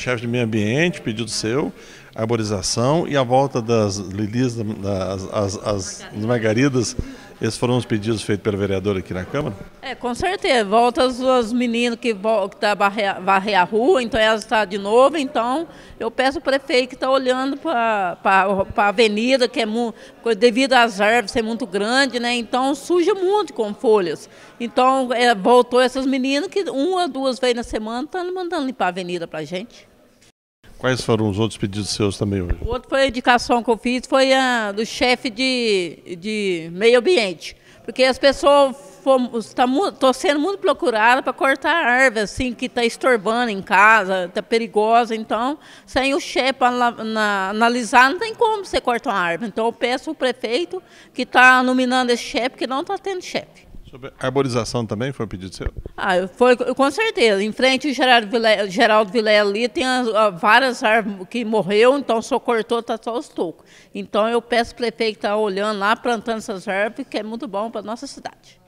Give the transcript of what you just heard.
chefe de meio ambiente, pedido seu, arborização e a volta das lilias, das as, as, as margaridas. Esses foram os pedidos feitos pelo vereador aqui na Câmara? É, com certeza. Volta as os meninos que estão tá a varrer a rua, então elas estão tá de novo. Então, eu peço ao prefeito que está olhando para a avenida, que é muito, devido às árvores ser muito grande, né? Então, suja muito com folhas. Então, é, voltou essas meninas que uma ou duas vezes na semana estão tá mandando limpar a avenida para a gente. Quais foram os outros pedidos seus também hoje? O outro foi a indicação que eu fiz, foi a do chefe de, de meio ambiente. Porque as pessoas estão tá sendo muito procuradas para cortar árvore, assim, que está estorbando em casa, está perigosa. Então, sem o chefe analisar, não tem como você cortar uma árvore. Então, eu peço ao prefeito que está nominando esse chefe, que não está tendo chefe. Sobre arborização também foi um pedido seu? Ah, foi, com certeza. Em frente ao Geraldo Vilela, Geraldo Vilela ali tem as, a, várias árvores que morreu, então só cortou, está só os tocos. Então eu peço o prefeito estar tá olhando lá, plantando essas árvores, que é muito bom para a nossa cidade.